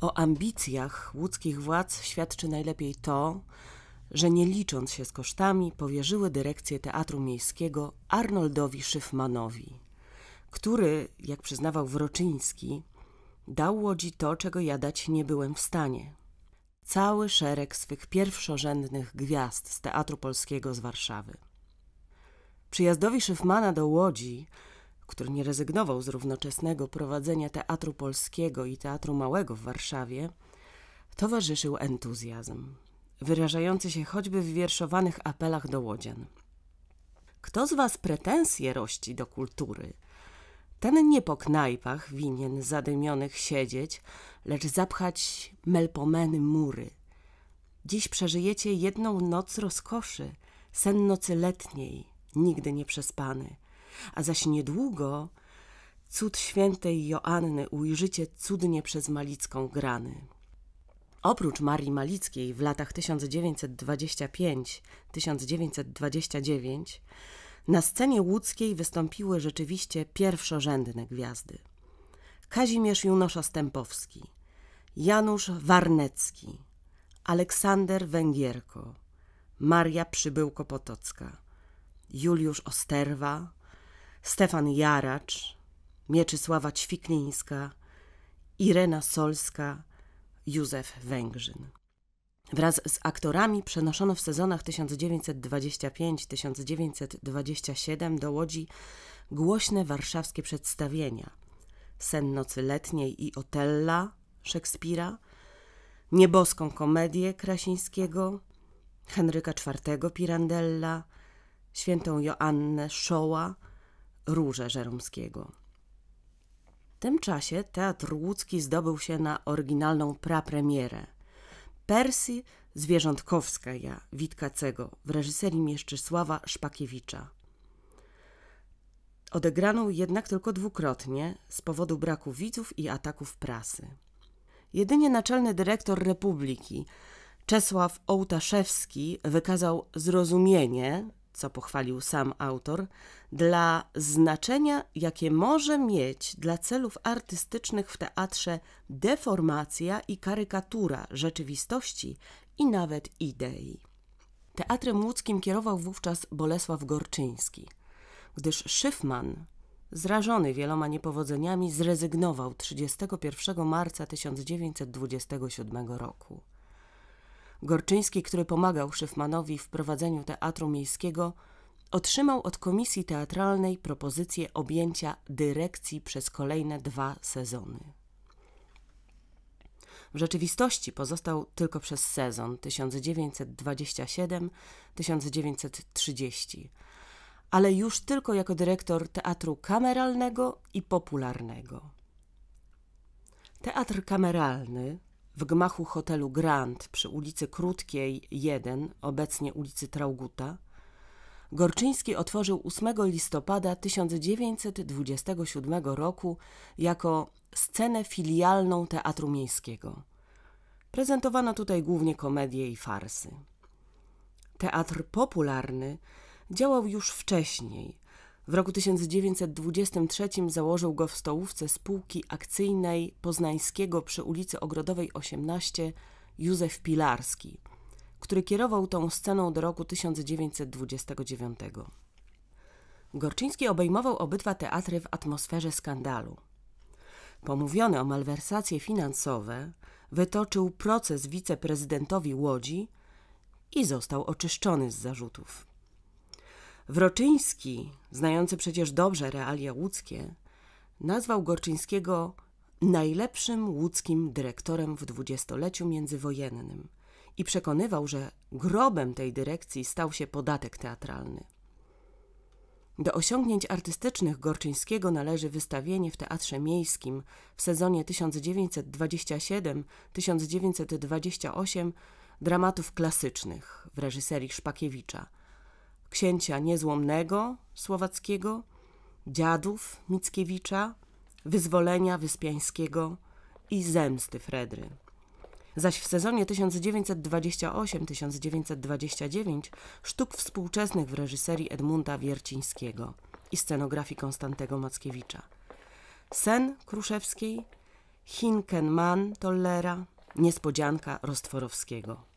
O ambicjach łódzkich władz świadczy najlepiej to, że nie licząc się z kosztami, powierzyły dyrekcję Teatru Miejskiego Arnoldowi Szyfmanowi, który, jak przyznawał Wroczyński, dał Łodzi to, czego ja dać nie byłem w stanie. Cały szereg swych pierwszorzędnych gwiazd z Teatru Polskiego z Warszawy. Przyjazdowi Szyfmana do Łodzi który nie rezygnował z równoczesnego prowadzenia Teatru Polskiego i Teatru Małego w Warszawie, towarzyszył entuzjazm, wyrażający się choćby w wierszowanych apelach do łodzian. Kto z was pretensje rości do kultury? Ten nie po knajpach winien zadymionych siedzieć, lecz zapchać melpomeny mury. Dziś przeżyjecie jedną noc rozkoszy, sen nocy letniej, nigdy nie przespany – a zaś niedługo cud świętej Joanny ujrzycie cudnie przez Malicką grany. Oprócz Marii Malickiej w latach 1925-1929 na scenie łódzkiej wystąpiły rzeczywiście pierwszorzędne gwiazdy. Kazimierz Junosza Stępowski, Janusz Warnecki, Aleksander Węgierko, Maria Przybyłko-Potocka, Juliusz Osterwa, Stefan Jaracz, Mieczysława Ćwiklińska, Irena Solska, Józef Węgrzyn. Wraz z aktorami przenoszono w sezonach 1925-1927 do Łodzi głośne warszawskie przedstawienia Sen nocy letniej i Otella Szekspira, Nieboską komedię Krasińskiego, Henryka IV Pirandella, Świętą Joannę Szoła, Róże Żeromskiego. W tym czasie Teatr Łódzki zdobył się na oryginalną prapremierę. Persji Zwierzątkowska ja Witkacego w reżyserii Mieszczysława Szpakiewicza. Odegrano jednak tylko dwukrotnie z powodu braku widzów i ataków prasy. Jedynie naczelny dyrektor Republiki Czesław Ołtaszewski wykazał zrozumienie co pochwalił sam autor, dla znaczenia, jakie może mieć dla celów artystycznych w teatrze deformacja i karykatura rzeczywistości i nawet idei. Teatrem łódzkim kierował wówczas Bolesław Gorczyński, gdyż Szyfman, zrażony wieloma niepowodzeniami, zrezygnował 31 marca 1927 roku. Gorczyński, który pomagał Szyfmanowi w prowadzeniu Teatru Miejskiego, otrzymał od Komisji Teatralnej propozycję objęcia dyrekcji przez kolejne dwa sezony. W rzeczywistości pozostał tylko przez sezon 1927-1930, ale już tylko jako dyrektor teatru kameralnego i popularnego. Teatr kameralny w gmachu hotelu Grand przy ulicy Krótkiej 1, obecnie ulicy Trauguta, Gorczyński otworzył 8 listopada 1927 roku jako scenę filialną Teatru Miejskiego. Prezentowano tutaj głównie komedie i farsy. Teatr popularny działał już wcześniej, w roku 1923 założył go w stołówce spółki akcyjnej Poznańskiego przy ulicy Ogrodowej 18 Józef Pilarski, który kierował tą sceną do roku 1929. Gorczyński obejmował obydwa teatry w atmosferze skandalu. Pomówiony o malwersacje finansowe, wytoczył proces wiceprezydentowi Łodzi i został oczyszczony z zarzutów. Wroczyński, znający przecież dobrze realia łódzkie, nazwał Gorczyńskiego najlepszym łódzkim dyrektorem w dwudziestoleciu międzywojennym i przekonywał, że grobem tej dyrekcji stał się podatek teatralny. Do osiągnięć artystycznych Gorczyńskiego należy wystawienie w Teatrze Miejskim w sezonie 1927-1928 dramatów klasycznych w reżyserii Szpakiewicza, księcia Niezłomnego Słowackiego, dziadów Mickiewicza, wyzwolenia Wyspiańskiego i zemsty Fredry. Zaś w sezonie 1928-1929 sztuk współczesnych w reżyserii Edmunda Wiercińskiego i scenografii Konstantego Mackiewicza. Sen Kruszewskiej, Hinkenman Tollera, Niespodzianka Rostworowskiego.